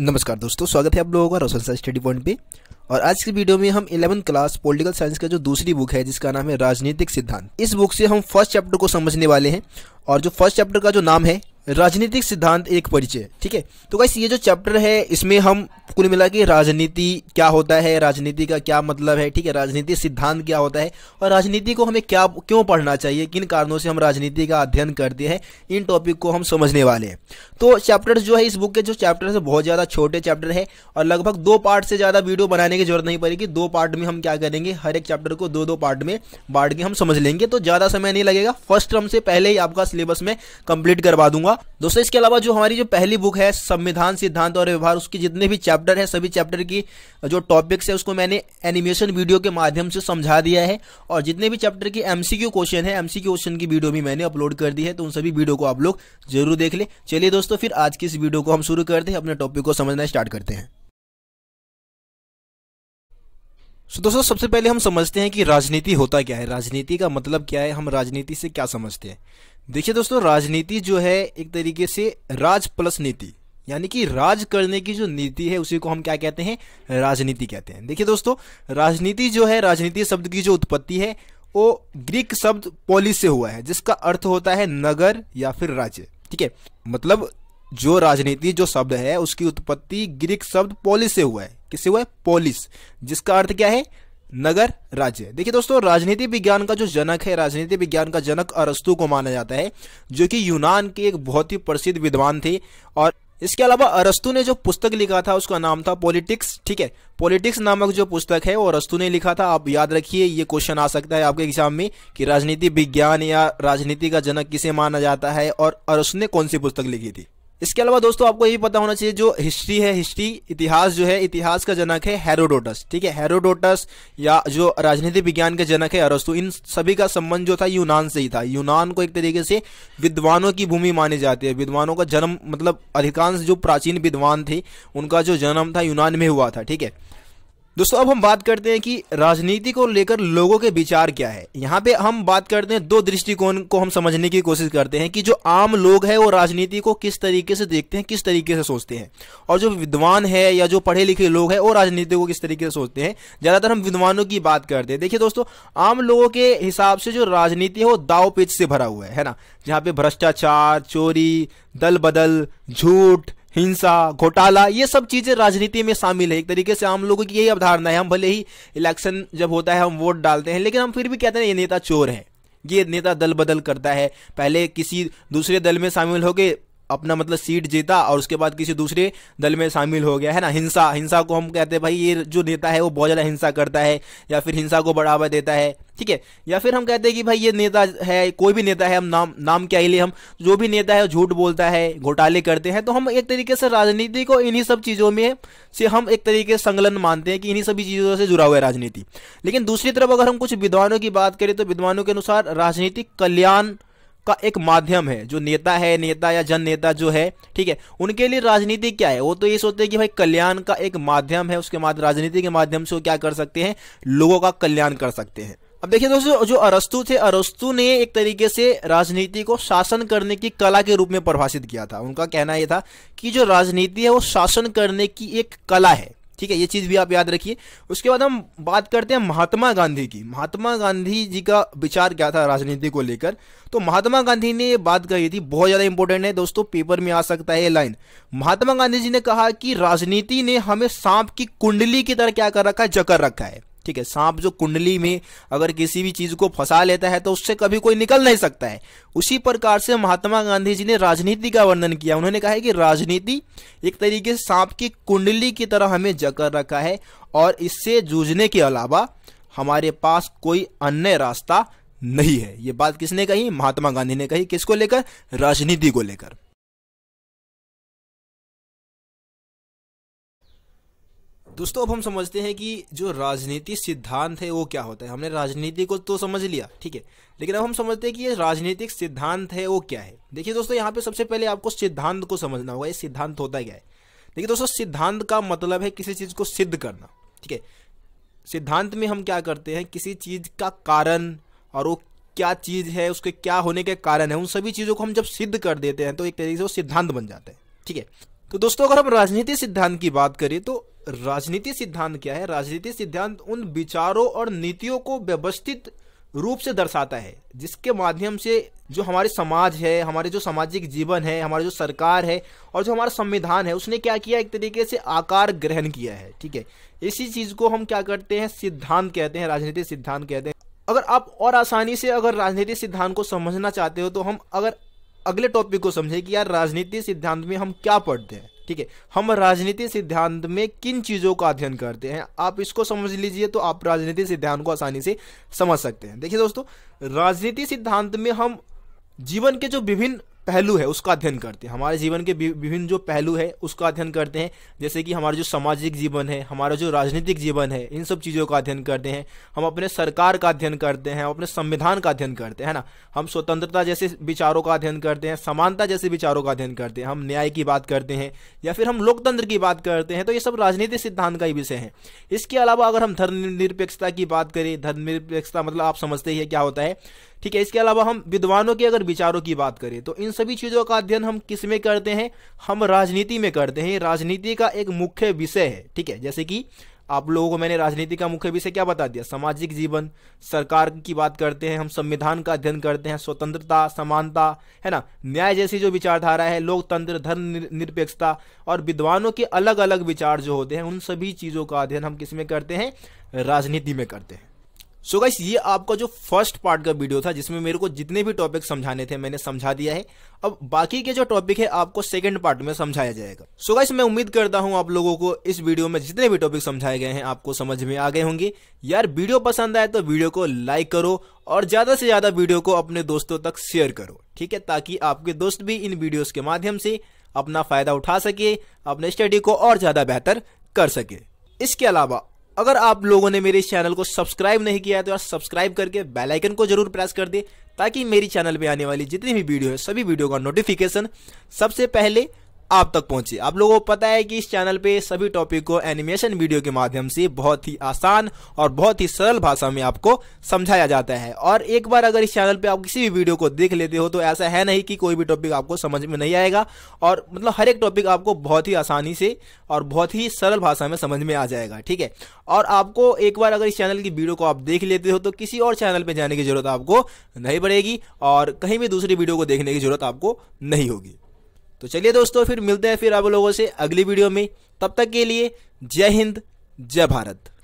नमस्कार दोस्तों स्वागत है आप लोगों का रोशन स्टडी पॉइंट पे और आज की वीडियो में हम इलेवन क्लास पॉलिटिकल साइंस का जो दूसरी बुक है जिसका नाम है राजनीतिक सिद्धांत इस बुक से हम फर्स्ट चैप्टर को समझने वाले हैं और जो फर्स्ट चैप्टर का जो नाम है राजनीतिक सिद्धांत एक परिचय ठीक है तो गाइस ये जो चैप्टर है इसमें हम कुल मिला के राजनीति क्या होता है राजनीति का क्या मतलब है ठीक है राजनीति सिद्धांत क्या होता है और राजनीति को हमें क्या क्यों पढ़ना चाहिए किन कारणों से हम राजनीति का अध्ययन करते हैं इन टॉपिक को हम समझने वाले हैं तो चैप्टर जो है इस बुक के जो चैप्टर है बहुत ज़्यादा छोटे चैप्टर है और लगभग दो पार्ट से ज़्यादा वीडियो बनाने की जरूरत नहीं पड़ेगी दो पार्ट में हम क्या करेंगे हर एक चैप्टर को दो दो पार्ट में बांट के हम समझ लेंगे तो ज़्यादा समय नहीं लगेगा फर्स्ट टर्म से पहले ही आपका सिलेबस में कंप्लीट करवा दूंगा दोस्तों इसके अलावा जो हमारी जो पहली बुक है संविधान सिद्धांत और व्यवहार उसके जितने भी चैप्टर हैं सभी चैप्टर की जो टॉपिक्स है उसको मैंने एनिमेशन वीडियो के माध्यम से समझा दिया है और जितने भी चैप्टर की एमसीक्यू क्वेश्चन है एमसीक्यू क्वेश्चन की वीडियो भी मैंने अपलोड कर दी है तो उन सभी वीडियो को आप लोग जरूर देख ले चलिए दोस्तों फिर आज की इस वीडियो को हम शुरू करते हैं अपने टॉपिक को समझना स्टार्ट करते हैं सो दोस्तों सबसे पहले हम समझते हैं कि राजनीति होता क्या है राजनीति का मतलब क्या है हम राजनीति से क्या समझते हैं देखिए दोस्तों राजनीति जो है एक तरीके से राज प्लस नीति यानी कि राज करने की जो नीति है उसी को हम क्या कहते हैं राजनीति कहते हैं देखिए दोस्तों राजनीति जो है राजनीति शब्द की जो उत्पत्ति है वो ग्रीक शब्द पॉलिस से हुआ है जिसका अर्थ होता है नगर या फिर राज्य ठीक है मतलब जो राजनीति जो शब्द है उसकी उत्पत्ति ग्रीक शब्द पॉलिस से हुआ है किससे हुआ है पॉलिस जिसका अर्थ क्या है नगर राज्य देखिए दोस्तों राजनीति विज्ञान का जो जनक है राजनीति विज्ञान का जनक अरस्तु को माना जाता है जो कि यूनान के एक बहुत ही प्रसिद्ध विद्वान थे और इसके अलावा अरस्तु ने जो पुस्तक लिखा था उसका नाम था पॉलिटिक्स ठीक है पॉलिटिक्स नामक जो पुस्तक है वो अरस्तु ने लिखा था आप याद रखिए ये क्वेश्चन आ सकता है आपके एग्जाम में कि राजनीति विज्ञान या राजनीति का जनक किसे माना जाता है और अरस्तु ने कौन सी पुस्तक लिखी थी इसके अलावा दोस्तों आपको ये पता होना चाहिए जो हिस्ट्री है हिस्ट्री इतिहास जो है इतिहास का जनक है हेरोडोटस ठीक है हेरोडोटस या जो राजनीति विज्ञान के जनक है अरस्तु इन सभी का संबंध जो था यूनान से ही था यूनान को एक तरीके से विद्वानों की भूमि मानी जाती है विद्वानों का जन्म मतलब अधिकांश जो प्राचीन विद्वान थे उनका जो जन्म था यूनान में हुआ था ठीक है दोस्तों अब हम बात करते हैं कि राजनीति को लेकर लोगों के विचार क्या है यहाँ पे हम बात करते हैं दो दृष्टिकोण को हम समझने की कोशिश करते हैं कि जो आम लोग हैं वो राजनीति को किस तरीके से देखते हैं किस तरीके से सोचते हैं और जो विद्वान है या जो पढ़े लिखे लोग हैं वो राजनीति को किस तरीके से सोचते हैं ज़्यादातर हम विद्वानों की बात करते हैं देखिए दोस्तों आम लोगों के हिसाब से जो राजनीति है वो दाव पेच से भरा हुआ है ना जहाँ पे भ्रष्टाचार चोरी दल बदल झूठ हिंसा घोटाला ये सब चीजें राजनीति में शामिल है एक तरीके से हम लोगों की यही अवधारणा है हम भले ही इलेक्शन जब होता है हम वोट डालते हैं लेकिन हम फिर भी कहते हैं ये नेता चोर है ये नेता दल बदल करता है पहले किसी दूसरे दल में शामिल हो गए अपना मतलब सीट जीता और उसके बाद किसी दूसरे दल में शामिल हो गया है ना हिंसा हिंसा को हम कहते हैं भाई ये जो नेता है वो बहुत ज़्यादा हिंसा करता है या फिर हिंसा को बढ़ावा देता है ठीक है या फिर हम कहते हैं कि भाई ये नेता है कोई भी नेता है हम नाम नाम क्या ही लिए हम जो भी नेता है झूठ बोलता है घोटाले करते हैं तो हम एक तरीके से राजनीति को इन्हीं सब चीज़ों में से हम एक तरीके से संगलन मानते हैं कि इन्हीं सभी चीज़ों से जुड़ा हुआ है राजनीति लेकिन दूसरी तरफ अगर हम कुछ विद्वानों की बात करें तो विद्वानों के अनुसार राजनीतिक कल्याण का एक माध्यम है जो नेता है नेता या जन नेता जो है ठीक है उनके लिए राजनीति क्या है वो तो ये सोचते हैं कि भाई कल्याण का एक माध्यम है उसके बाद राजनीति के माध्यम से वो क्या कर सकते हैं लोगों का कल्याण कर सकते हैं अब देखिए दोस्तों जो अरस्तु थे अरस्तु ने एक तरीके से राजनीति को शासन करने की कला के रूप में परिभाषित किया था उनका कहना यह था कि जो राजनीति है वो शासन करने की एक कला है ठीक है ये चीज़ भी आप याद रखिए उसके बाद हम बात करते हैं महात्मा गांधी की महात्मा गांधी जी का विचार क्या था राजनीति को लेकर तो महात्मा गांधी ने ये बात कही थी बहुत ज़्यादा इंपॉर्टेंट है दोस्तों पेपर में आ सकता है ये लाइन महात्मा गांधी जी ने कहा कि राजनीति ने हमें सांप की कुंडली की तरह क्या कर रखा है जकर रखा है ठीक है सांप जो कुंडली में अगर किसी भी चीज को फंसा लेता है तो उससे कभी कोई निकल नहीं सकता है उसी प्रकार से महात्मा गांधी जी ने राजनीति का वर्णन किया उन्होंने कहा है कि राजनीति एक तरीके से सांप की कुंडली की तरह हमें जकड़ रखा है और इससे जूझने के अलावा हमारे पास कोई अन्य रास्ता नहीं है ये बात किसने कही महात्मा गांधी ने कही किसको लेकर राजनीति को लेकर दोस्तों अब हम समझते हैं कि जो राजनीति सिद्धांत है वो क्या होता है हमने राजनीति को तो समझ लिया ठीक है लेकिन अब हम समझते हैं कि ये राजनीतिक सिद्धांत है वो क्या है देखिए दोस्तों यहाँ पे सबसे पहले आपको सिद्धांत को समझना होगा ये सिद्धांत होता क्या है देखिए दोस्तों सिद्धांत का मतलब है किसी चीज़ को सिद्ध करना ठीक है सिद्धांत में हम क्या करते हैं किसी चीज़ का कारण और वो क्या चीज़ है उसके क्या होने के कारण है उन सभी चीज़ों को हम जब सिद्ध कर देते हैं तो एक तरीके से वो सिद्धांत बन जाता है ठीक है तो दोस्तों अगर हम राजनीति सिद्धांत की बात करें तो राजनीति सिद्धांत क्या है राजनीति सिद्धांत उन विचारों और नीतियों को व्यवस्थित रूप से दर्शाता है जिसके माध्यम से जो हमारे समाज है हमारे जो सामाजिक जीवन है हमारी जो सरकार है और जो हमारा संविधान है उसने क्या किया एक तरीके से आकार ग्रहण किया है ठीक है इसी चीज़ को हम क्या करते हैं सिद्धांत कहते हैं राजनीतिक सिद्धांत कहते हैं अगर आप और आसानी से अगर राजनीतिक सिद्धांत को समझना चाहते हो तो हम अगर अगले टॉपिक को समझें कि यार राजनीतिक सिद्धांत में हम क्या पढ़ते हैं ठीक है हम राजनीति सिद्धांत में किन चीज़ों का अध्ययन करते हैं आप इसको समझ लीजिए तो आप राजनीति सिद्धांत को आसानी से समझ सकते हैं देखिए दोस्तों राजनीति सिद्धांत में हम जीवन के जो विभिन्न पहलू है उसका अध्ययन करते हैं हमारे जीवन के विभिन्न जो पहलू है उसका अध्ययन करते हैं जैसे कि हमारा जो सामाजिक जीवन है हमारा जो राजनीतिक जीवन है इन सब चीज़ों का अध्ययन करते हैं हम अपने सरकार का अध्ययन करते हैं अपने संविधान का अध्ययन करते हैं ना हम स्वतंत्रता जैसे विचारों का अध्ययन करते हैं समानता जैसे विचारों का अध्ययन करते हैं हम न्याय की बात करते हैं या फिर हम लोकतंत्र की बात करते हैं तो ये सब राजनीतिक सिद्धांत का ही विषय है इसके अलावा अगर हम धर्म निरपेक्षता की बात करें धर्म निरपेक्षता मतलब आप समझते ही क्या होता है ठीक है इसके अलावा हम विद्वानों के अगर विचारों की बात करें तो इन सभी चीज़ों का अध्ययन हम किस में करते हैं हम राजनीति में करते हैं राजनीति का एक मुख्य विषय है ठीक है जैसे कि आप लोगों को मैंने राजनीति का मुख्य विषय क्या बता दिया सामाजिक जीवन सरकार की बात करते हैं हम संविधान का अध्ययन करते हैं स्वतंत्रता समानता है ना न्याय जैसी जो विचारधारा है लोकतंत्र धर्म निरपेक्षता और विद्वानों के अलग अलग विचार जो होते हैं उन सभी चीज़ों का अध्ययन हम किस में करते हैं राजनीति में करते हैं सो so गाइस ये आपका जो फर्स्ट पार्ट का वीडियो था जिसमें मेरे को जितने भी टॉपिक समझाने थे मैंने समझा दिया है अब बाकी के जो टॉपिक है आपको सेकंड पार्ट में समझाया जाएगा सो so गाइस मैं उम्मीद करता हूँ आप लोगों को इस वीडियो में जितने भी टॉपिक समझाए गए हैं आपको समझ में आ गए होंगे यार वीडियो पसंद आए तो वीडियो को लाइक करो और ज़्यादा से ज़्यादा वीडियो को अपने दोस्तों तक शेयर करो ठीक है ताकि आपके दोस्त भी इन वीडियोज़ के माध्यम से अपना फ़ायदा उठा सके अपने स्टडी को और ज़्यादा बेहतर कर सके इसके अलावा अगर आप लोगों ने मेरे चैनल को सब्सक्राइब नहीं किया तो यार सब्सक्राइब करके बेल आइकन को जरूर प्रेस कर दे ताकि मेरी चैनल पे आने वाली जितनी भी वीडियो है सभी वीडियो का नोटिफिकेशन सबसे पहले आप तक पहुंचे आप लोगों को पता है कि इस चैनल पे सभी टॉपिक को एनिमेशन वीडियो के माध्यम से बहुत ही आसान और बहुत ही सरल भाषा में आपको समझाया जाता है और एक बार अगर इस चैनल पे आप किसी भी वीडियो को देख लेते हो तो ऐसा है नहीं कि कोई भी टॉपिक आपको समझ में नहीं आएगा और मतलब हर एक टॉपिक आपको बहुत ही आसानी से और बहुत ही सरल भाषा में समझ में आ जाएगा ठीक है और आपको एक बार अगर इस चैनल की वीडियो को आप देख लेते हो तो किसी और चैनल पर जाने की जरूरत आपको नहीं पड़ेगी और कहीं भी दूसरी वीडियो को देखने की जरूरत आपको नहीं होगी तो चलिए दोस्तों फिर मिलते हैं फिर आप लोगों से अगली वीडियो में तब तक के लिए जय हिंद जय भारत